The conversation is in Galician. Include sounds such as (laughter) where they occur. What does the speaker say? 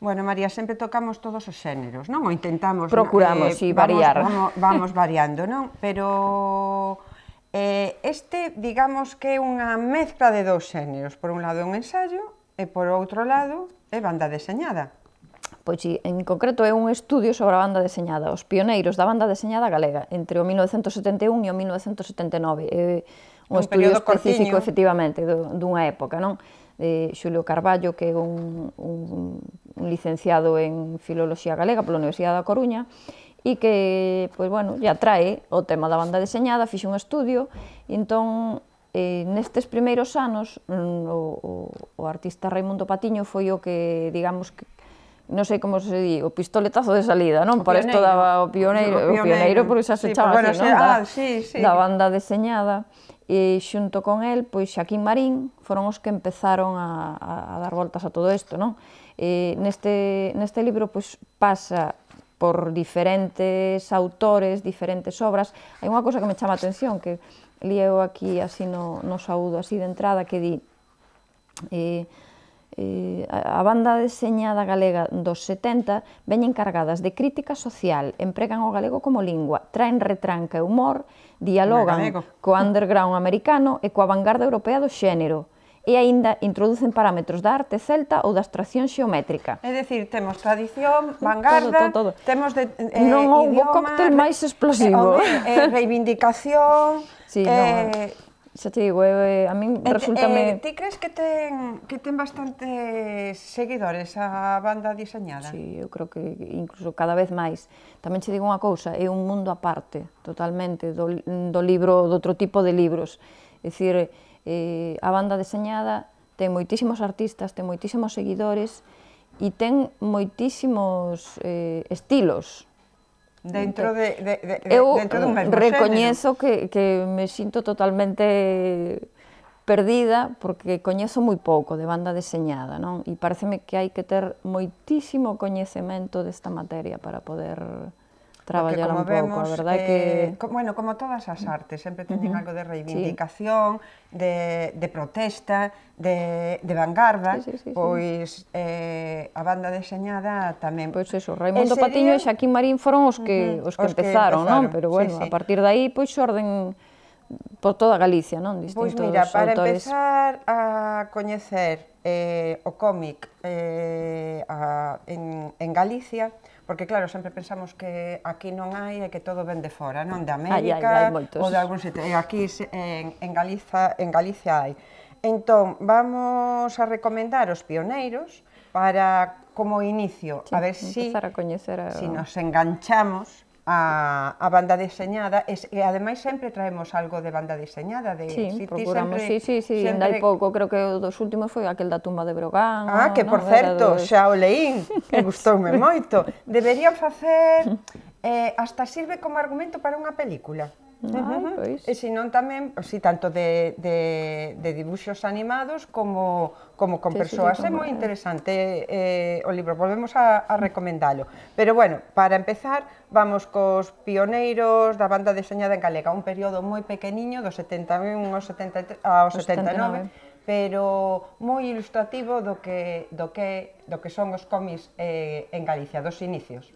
Bueno, María, sempre tocamos todos os xéneros, non? O intentamos... Procuramos, eh, sí, variar. Vamos, vamos, (laughs) vamos variando, non? Pero eh, este, digamos que é unha mezcla de dous xéneros. Por un lado, un ensayo, e por outro lado, é banda deseñada. Pois sí, en concreto é un estudio sobre a banda deseñada, os pioneiros da banda deseñada galega, entre o 1971 e o 1979. É un, un estudio específico, cortiño. efectivamente, dunha época, non? De Xulio Carballo, que é un, un un licenciado en Filoloxía Galega pola Universidade da Coruña, e que, pois, bueno, ya trae o tema da banda deseñada, fixe un estudio, e entón, eh, nestes primeiros anos, mm, o, o, o artista Raimundo Patiño foi o que, digamos, que, non sei como se di, o pistoletazo de salida, non? O Para isto daba o pioneiro, o pioneiro, o pioneiro porque pois xa se sí, chama pois bueno, así, non? Da, ah, sí, sí. da banda deseñada e xunto con el, pois Xaquín Marín, foron os que empezaron a, a dar voltas a todo isto, non? E neste, neste libro pois, pasa por diferentes autores, diferentes obras. Hai unha cousa que me chama a atención, que lieu aquí así no, no saúdo, así de entrada, que di... Eh, eh, a banda deseñada galega dos 70 veñen cargadas de crítica social, empregan o galego como lingua, traen retranca e humor, dialogan co underground americano e coa vanguarda europea do xénero e aínda introducen parámetros da arte celta ou da abstracción xeométrica. É dicir, temos tradición, vanguarda, todo, todo, todo. temos de, eh, non houbo idioma, cóctel máis eh, explosivo. Eh, reivindicación, sí, eh, eh xa te digo, eh, a min resultame... Eh, ti crees que ten, que ten bastantes seguidores a banda diseñada? Sí, eu creo que incluso cada vez máis. Tamén che digo unha cousa, é un mundo aparte, totalmente, do, do libro, do outro tipo de libros. É dicir, eh, a banda diseñada ten moitísimos artistas, ten moitísimos seguidores e ten moitísimos eh, estilos, Dentro de, de, de, eu dentro un mesmo recoñezo que, que me sinto totalmente perdida porque coñezo moi pouco de banda deseñada, non? E pareceme que hai que ter moitísimo coñecemento desta materia para poder traballar un pouco, a verdade eh, que... Como, bueno, como todas as mm. artes, sempre teñen uh -huh. algo de reivindicación, sí. de, de protesta, de, de vanguarda, sí, sí, sí, pois sí. eh, a banda deseñada tamén... Pois pues eso, Raimundo Ese Patiño día... e Xaquín Marín foron os que, uh -huh, os que os empezaron, que empezaron, non? Pero bueno, sí, sí. a partir de aí, pois xorden por toda Galicia, non? Pois Distintos pois mira, para autores... empezar a coñecer eh, o cómic eh, a, en, en Galicia, porque claro, sempre pensamos que aquí non hai e que todo vende de fora, non de América ai, ai, ai, ou de algún sitio. E aquí en, en, Galiza, en Galicia hai. Entón, vamos a recomendar os pioneiros para como inicio, sí, a ver si, a a... si nos enganchamos a, a banda diseñada e, e ademais sempre traemos algo de banda diseñada de sí, si, procuramos, sempre, sí, sí, sí, sempre... hai pouco, creo que o dos últimos foi aquel da tumba de Brogán ah, que no, por certo, do... xa o leín que (laughs) gustoume moito deberían facer (laughs) eh, hasta sirve como argumento para unha película Ai, pois. E senón tamén, pois si, tanto de, de, de dibuxos animados como, como con sí, persoas. Sí, é moi interesante eh, o libro, volvemos a, a recomendalo. Pero bueno, para empezar, vamos cos pioneiros da banda deseñada en Galega, un período moi pequeniño, do 71 ao, 73, ao 79, 79 pero moi ilustrativo do que, do que, do que son os cómics eh, en Galicia, dos inicios.